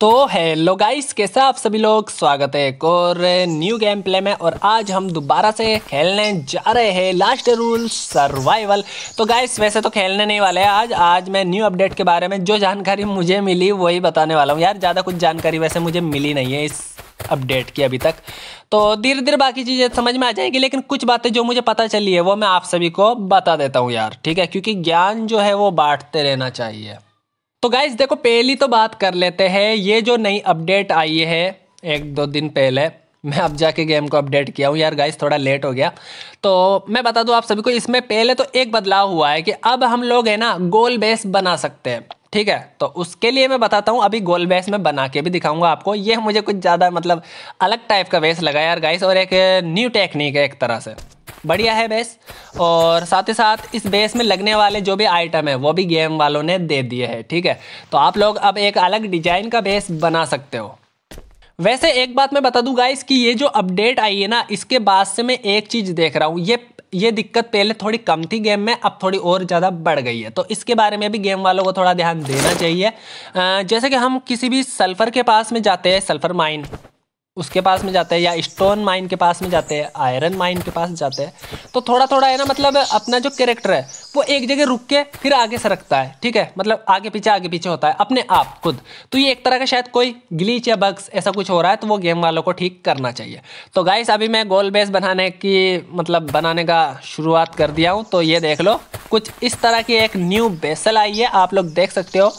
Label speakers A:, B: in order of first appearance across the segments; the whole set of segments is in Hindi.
A: तो हेलो गाइस कैसे आप सभी लोग स्वागत है एक और न्यू गेम प्ले में और आज हम दोबारा से खेलने जा रहे हैं लास्ट रूल सर्वाइवल तो गाइस वैसे तो खेलने नहीं वाले हैं आज आज मैं न्यू अपडेट के बारे में जो जानकारी मुझे मिली वही बताने वाला हूँ यार ज़्यादा कुछ जानकारी वैसे मुझे मिली नहीं है इस अपडेट की अभी तक तो धीरे धीरे बाकी चीज़ें समझ में आ जाएंगी लेकिन कुछ बातें जो मुझे पता चली है वो मैं आप सभी को बता देता हूँ यार ठीक है क्योंकि ज्ञान जो है वो बांटते रहना चाहिए तो गाइज देखो पहली तो बात कर लेते हैं ये जो नई अपडेट आई है एक दो दिन पहले मैं अब जाके गेम को अपडेट किया हूँ यार गाइस थोड़ा लेट हो गया तो मैं बता दूँ आप सभी को इसमें पहले तो एक बदलाव हुआ है कि अब हम लोग है ना गोल बेस बना सकते हैं ठीक है तो उसके लिए मैं बताता हूँ अभी गोल बेस में बना के भी दिखाऊंगा आपको ये मुझे कुछ ज़्यादा मतलब अलग टाइप का बेस लगा यार गाइस और एक न्यू टेक्निक है एक तरह से बढ़िया है बेस और साथ ही साथ इस बेस में लगने वाले जो भी आइटम है वो भी गेम वालों ने दे दिए हैं ठीक है तो आप लोग अब एक अलग डिजाइन का बेस बना सकते हो वैसे एक बात मैं बता दूं गाइस कि ये जो अपडेट आई है ना इसके बाद से मैं एक चीज़ देख रहा हूँ ये ये दिक्कत पहले थोड़ी कम थी गेम में अब थोड़ी और ज़्यादा बढ़ गई है तो इसके बारे में भी गेम वालों को थोड़ा ध्यान देना चाहिए जैसे कि हम किसी भी सल्फ़र के पास में जाते हैं सल्फ़र माइन उसके पास में जाते हैं या स्टोन माइन के पास में जाते हैं आयरन माइन के पास जाते हैं तो थोड़ा थोड़ा है ना मतलब अपना जो कैरेक्टर है वो एक जगह रुक के फिर आगे सरकता है ठीक है मतलब आगे पीछे आगे पीछे होता है अपने आप खुद तो ये एक तरह का शायद कोई ग्लीच या बग्स ऐसा कुछ हो रहा है तो वो गेम वालों को ठीक करना चाहिए तो गाइस अभी मैं गोल बेस बनाने की मतलब बनाने का शुरुआत कर दिया हूँ तो ये देख लो कुछ इस तरह की एक न्यू बेसल आई है आप लोग देख सकते हो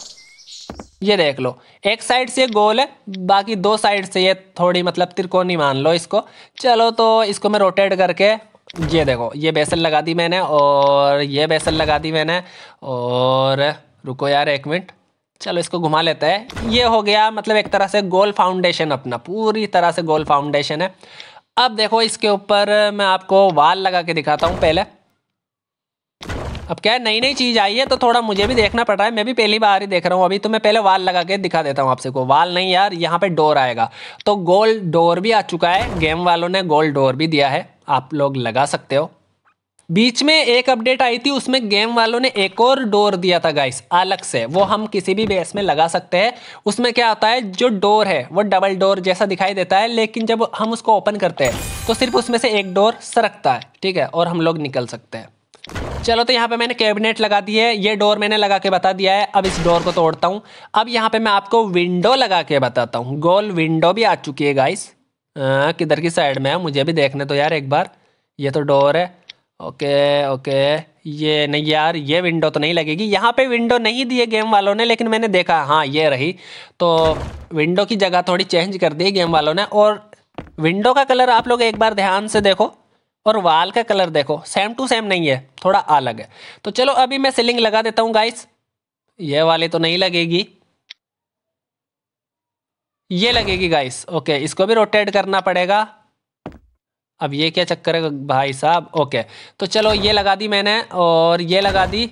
A: ये देख लो एक साइड से गोल है बाकी दो साइड से ये थोड़ी मतलब त्रिकोणी मान लो इसको चलो तो इसको मैं रोटेट करके ये देखो ये बेसन लगा दी मैंने और ये बेसन लगा दी मैंने और रुको यार एक मिनट चलो इसको घुमा लेते हैं ये हो गया मतलब एक तरह से गोल फाउंडेशन अपना पूरी तरह से गोल फाउंडेशन है अब देखो इसके ऊपर मैं आपको वाल लगा के दिखाता हूँ पहले अब क्या नई नई चीज़ आई है तो थोड़ा मुझे भी देखना पड़ रहा है मैं भी पहली बार ही देख रहा हूँ अभी तो मैं पहले वाल लगा के दिखा देता हूँ आपसे को वाल नहीं यार यहाँ पे डोर आएगा तो गोल्ड डोर भी आ चुका है गेम वालों ने गोल्ड डोर भी दिया है आप लोग लगा सकते हो बीच में एक अपडेट आई थी उसमें गेम वालों ने एक और डोर दिया था गाइस अलग से वो हम किसी भी बेस में लगा सकते हैं उसमें क्या होता है जो डोर है वो डबल डोर जैसा दिखाई देता है लेकिन जब हम उसको ओपन करते हैं तो सिर्फ उसमें से एक डोर सरकता है ठीक है और हम लोग निकल सकते हैं चलो तो यहाँ पे मैंने कैबिनेट लगा दी है ये डोर मैंने लगा के बता दिया है अब इस डोर को तोड़ता हूँ अब यहाँ पे मैं आपको विंडो लगा के बताता हूँ गोल विंडो भी आ चुकी है गाइस हाँ, किधर की साइड में है मुझे भी देखने तो यार एक बार ये तो डोर है ओके ओके ये नहीं यार ये विंडो तो नहीं लगेगी यहाँ पे विंडो नहीं दिए गेम वालों ने लेकिन मैंने देखा हाँ ये रही तो विंडो की जगह थोड़ी चेंज कर दी गेम वालों ने और विंडो का कलर आप लोग एक बार ध्यान से देखो और वाल का कलर देखो सेम टू सेम नहीं है थोड़ा अलग है तो चलो अभी मैं सिलिंग लगा देता हूँ गाइस ये वाली तो नहीं लगेगी ये लगेगी गाइस ओके इसको भी रोटेट करना पड़ेगा अब ये क्या चक्कर है भाई साहब ओके तो चलो ये लगा दी मैंने और ये लगा दी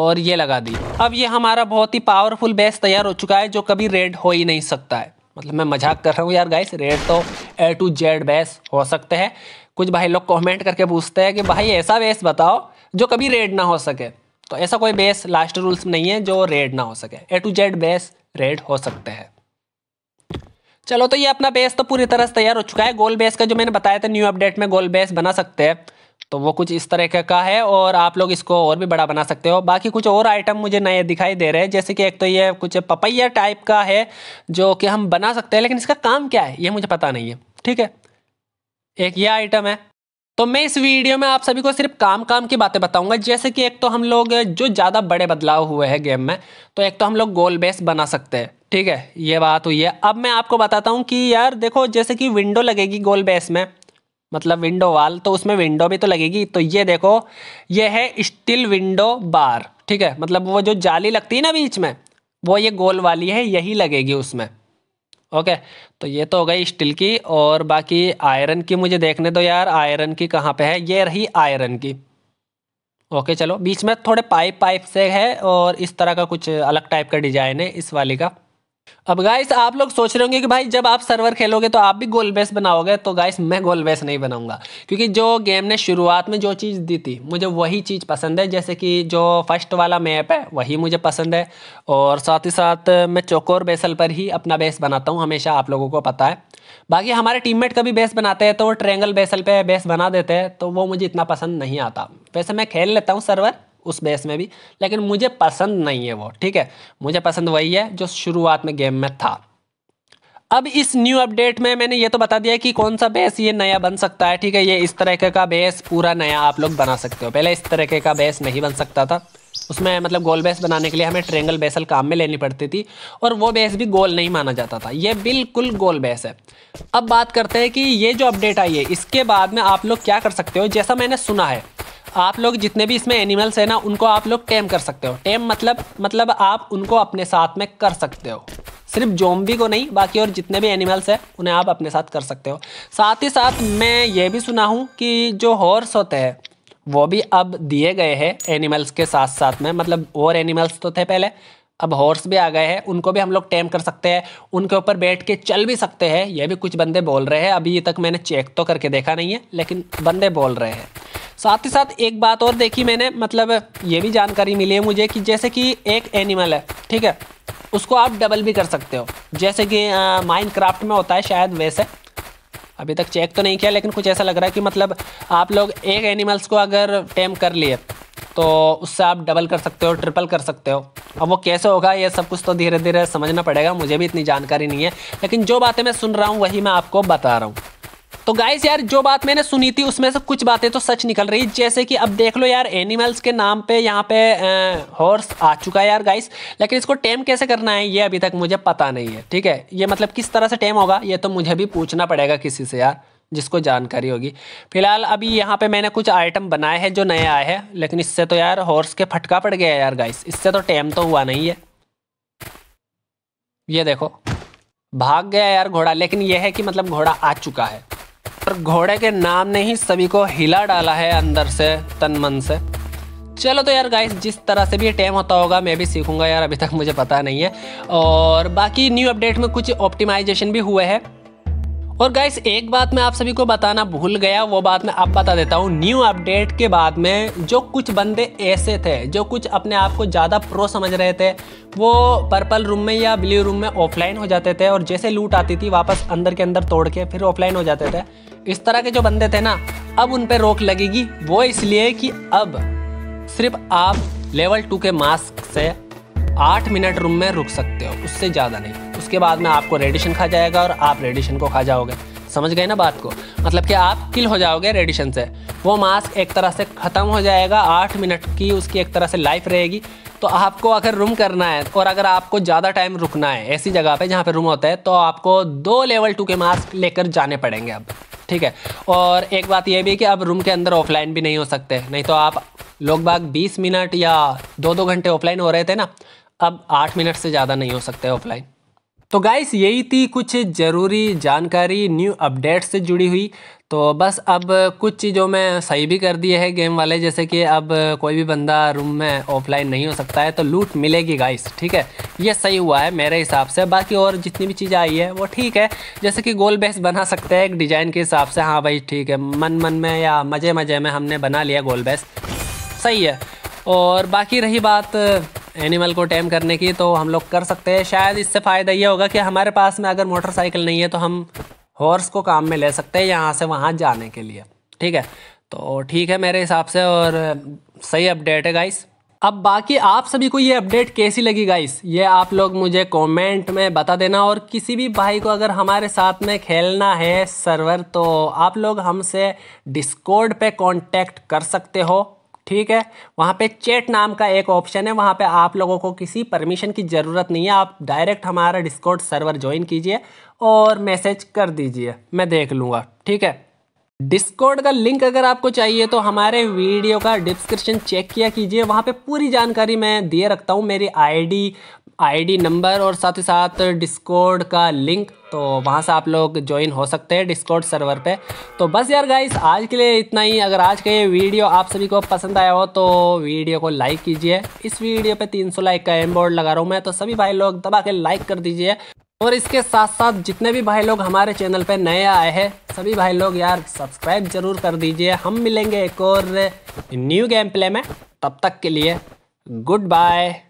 A: और ये लगा दी अब ये हमारा बहुत ही पावरफुल बेस तैयार हो चुका है जो कभी रेड हो ही नहीं सकता है मतलब मैं मजाक कर रहा हूँ यार गाइस रेड तो ए टू जेड बेस हो सकते हैं कुछ भाई लोग कमेंट करके पूछते हैं कि भाई ऐसा बेस बताओ जो कभी रेड ना हो सके तो ऐसा कोई बेस लास्ट रूल्स नहीं है जो रेड ना हो सके A to Z base raid हो सकते हैं चलो तो ये अपना बेस तो पूरी तरह से तैयार हो चुका है गोल बेस का जो मैंने बताया था न्यू अपडेट में गोल बेस बना सकते हैं तो वो कुछ इस तरह का है और आप लोग इसको और भी बड़ा बना सकते हो बाकी कुछ और आइटम मुझे नए दिखाई दे रहे हैं जैसे कि एक तो ये कुछ पपैया टाइप का है जो कि हम बना सकते हैं लेकिन इसका काम क्या है ये मुझे पता नहीं है ठीक है एक यह आइटम है तो मैं इस वीडियो में आप सभी को सिर्फ काम काम की बातें बताऊंगा जैसे कि एक तो हम लोग जो ज़्यादा बड़े बदलाव हुए हैं गेम में तो एक तो हम लोग गोल बेस बना सकते हैं ठीक है ये बात हुई है अब मैं आपको बताता हूँ कि यार देखो जैसे कि विंडो लगेगी गोल बेस में मतलब विंडो वाल तो उसमें विंडो भी तो लगेगी तो ये देखो ये है स्टिल विंडो बार ठीक है मतलब वो जो जाली लगती है ना बीच में वो ये गोल वाली है यही लगेगी उसमें ओके तो ये तो हो गई स्टील की और बाकी आयरन की मुझे देखने दो यार आयरन की कहाँ पे है ये रही आयरन की ओके चलो बीच में थोड़े पाइप पाइप से है और इस तरह का कुछ अलग टाइप का डिजाइन है इस वाली का अब गाइस आप लोग सोच रहे होंगे कि भाई जब आप सर्वर खेलोगे तो आप भी गोल बेस बनाओगे तो गाइस मैं गोल बेस नहीं बनाऊंगा क्योंकि जो गेम ने शुरुआत में जो चीज़ दी थी मुझे वही चीज़ पसंद है जैसे कि जो फर्स्ट वाला मैप है वही मुझे पसंद है और साथ ही साथ मैं चोकोर बेसल पर ही अपना बेस बनाता हूँ हमेशा आप लोगों को पता है बाकी हमारे टीम कभी बेस बनाते हैं तो वो ट्रेंगल बेसल पर बेस बना देते हैं तो वो मुझे इतना पसंद नहीं आता वैसे मैं खेल लेता हूँ सर्वर उस बेस में भी लेकिन मुझे पसंद नहीं है वो ठीक है मुझे पसंद वही है जो शुरुआत में गेम में था अब इस न्यू अपडेट में मैंने ये तो बता दिया कि कौन सा बेस ये नया बन सकता है ठीक है ये इस तरह का बेस पूरा नया आप लोग बना सकते हो पहले इस तरीके का बेस नहीं बन सकता था उसमें मतलब गोल बेस बनाने के लिए हमें ट्रेंगल बेसल काम में लेनी पड़ती थी और वो बेस भी गोल नहीं माना जाता था ये बिल्कुल गोल बेस है अब बात करते हैं कि ये जो अपडेट आई है इसके बाद में आप लोग क्या कर सकते हो जैसा मैंने सुना है आप लोग जितने भी इसमें एनिमल्स हैं ना उनको आप लोग टेम कर सकते हो टेम मतलब मतलब आप उनको अपने साथ में कर सकते हो सिर्फ जोम्बी को नहीं बाकी और जितने भी एनिमल्स हैं उन्हें आप अपने साथ कर सकते हो साथ ही साथ मैं ये भी सुना हूँ कि जो हॉर्स होते हैं वो भी अब दिए गए हैं एनिमल्स के साथ साथ में मतलब और एनिमल्स तो थे पहले अब हॉर्स भी आ गए हैं उनको भी हम लोग टेम कर सकते हैं उनके ऊपर बैठ के चल भी सकते हैं ये भी कुछ बंदे बोल रहे हैं अभी तक मैंने चेक तो करके देखा नहीं है लेकिन बंदे बोल रहे हैं साथ ही साथ एक बात और देखी मैंने मतलब ये भी जानकारी मिली है मुझे कि जैसे कि एक एनिमल है ठीक है उसको आप डबल भी कर सकते हो जैसे कि माइंड क्राफ्ट में होता है शायद वैसे अभी तक चेक तो नहीं किया लेकिन कुछ ऐसा लग रहा है कि मतलब आप लोग एक एनिमल्स को अगर टेम कर लिए तो उससे आप डबल कर सकते हो ट्रिपल कर सकते हो अब वो कैसे होगा ये सब कुछ तो धीरे धीरे समझना पड़ेगा मुझे भी इतनी जानकारी नहीं है लेकिन जो बातें मैं सुन रहा हूँ वही मैं आपको बता रहा हूँ तो गाइस यार जो बात मैंने सुनी थी उसमें से कुछ बातें तो सच निकल रही जैसे कि अब देख लो यार एनिमल्स के नाम पे यहाँ पे हॉर्स आ चुका है यार गाइस लेकिन इसको टेम कैसे करना है ये अभी तक मुझे पता नहीं है ठीक है ये मतलब किस तरह से टेम होगा ये तो मुझे भी पूछना पड़ेगा किसी से यार जिसको जानकारी होगी फिलहाल अभी यहाँ पे मैंने कुछ आइटम बनाए हैं जो नए आए हैं लेकिन इससे तो यार हॉर्स के फटका पड़ गया यार गाइस इससे तो टेम तो हुआ नहीं है ये देखो भाग गया यार घोड़ा लेकिन यह है कि मतलब घोड़ा आ चुका है पर घोड़े के नाम ने ही सभी को हिला डाला है अंदर से तन मन से चलो तो यार गाइस जिस तरह से भी टाइम होता होगा मैं भी सीखूंगा यार अभी तक मुझे पता नहीं है और बाकी न्यू अपडेट में कुछ ऑप्टिमाइजेशन भी हुए हैं और गाइस एक बात मैं आप सभी को बताना भूल गया वो बात मैं आप बता देता हूँ न्यू अपडेट के बाद में जो कुछ बंदे ऐसे थे जो कुछ अपने आप को ज़्यादा प्रो समझ रहे थे वो पर्पल रूम में या ब्लू रूम में ऑफलाइन हो जाते थे और जैसे लूट आती थी वापस अंदर के अंदर तोड़ के फिर ऑफलाइन हो जाते थे इस तरह के जो बंदे थे ना अब उन पर रोक लगेगी वो इसलिए कि अब सिर्फ आप लेवल टू के मास्क से आठ मिनट रूम में रुक सकते हो उससे ज़्यादा नहीं उसके बाद में आपको रेडिएशन खा जाएगा और आप रेडिएशन को खा जाओगे समझ गए ना बात को मतलब कि आप किल हो जाओगे रेडिएशन से वो मास्क एक तरह से ख़त्म हो जाएगा आठ मिनट की उसकी एक तरह से लाइफ रहेगी तो आपको अगर रूम करना है और अगर आपको ज़्यादा टाइम रुकना है ऐसी जगह पे जहाँ पे रूम होता है तो आपको दो लेवल टू के मास्क लेकर जाने पड़ेंगे अब ठीक है और एक बात यह भी है कि अब रूम के अंदर ऑफलाइन भी नहीं हो सकते नहीं तो आप लोग बाग 20 मिनट या दो दो घंटे ऑफलाइन हो रहे थे ना अब आठ मिनट से ज़्यादा नहीं हो सकते ऑफलाइन तो गाइस यही थी कुछ ज़रूरी जानकारी न्यू अपडेट से जुड़ी हुई तो बस अब कुछ चीज़ों में सही भी कर दिए है गेम वाले जैसे कि अब कोई भी बंदा रूम में ऑफलाइन नहीं हो सकता है तो लूट मिलेगी गाइस ठीक है ये सही हुआ है मेरे हिसाब से बाकी और जितनी भी चीज़ें आई है वो ठीक है जैसे कि गोल बेस बना सकते हैं एक डिज़ाइन के हिसाब से हाँ भाई ठीक है मन मन में या मज़े मज़े में हमने बना लिया गोल बेस सही है और बाकी रही बात एनिमल को टैम करने की तो हम लोग कर सकते हैं शायद इससे फ़ायदा ये होगा कि हमारे पास में अगर मोटरसाइकिल नहीं है तो हम हॉर्स को काम में ले सकते हैं यहाँ से वहाँ जाने के लिए ठीक है तो ठीक है मेरे हिसाब से और सही अपडेट है गाइस अब बाकी आप सभी को ये अपडेट कैसी लगी गाइस ये आप लोग मुझे कमेंट में बता देना और किसी भी भाई को अगर हमारे साथ में खेलना है सर्वर तो आप लोग हमसे डिस्कॉर्ड पे कांटेक्ट कर सकते हो ठीक है वहाँ पे चैट नाम का एक ऑप्शन है वहाँ पे आप लोगों को किसी परमिशन की ज़रूरत नहीं है आप डायरेक्ट हमारा डिस्कॉर्ड सर्वर ज्वाइन कीजिए और मैसेज कर दीजिए मैं देख लूँगा ठीक है डिस्कॉर्ड का लिंक अगर आपको चाहिए तो हमारे वीडियो का डिस्क्रिप्शन चेक किया कीजिए वहाँ पे पूरी जानकारी मैं दिए रखता हूँ मेरी आईडी आईडी नंबर और साथ ही साथ डिस्कॉर्ड का लिंक तो वहाँ से आप लोग ज्वाइन हो सकते हैं डिस्कॉर्ड सर्वर पे तो बस यार गाइस आज के लिए इतना ही अगर आज का ये वीडियो आप सभी को पसंद आया हो तो वीडियो को लाइक कीजिए इस वीडियो पे 300 लाइक का एम बोर्ड लगा रहा हूँ मैं तो सभी भाई लोग दबा के लाइक कर दीजिए और इसके साथ साथ जितने भी भाई लोग हमारे चैनल पर नए आए हैं सभी भाई लोग यार सब्सक्राइब जरूर कर दीजिए हम मिलेंगे एक और न्यू गेम प्ले में तब तक के लिए गुड बाय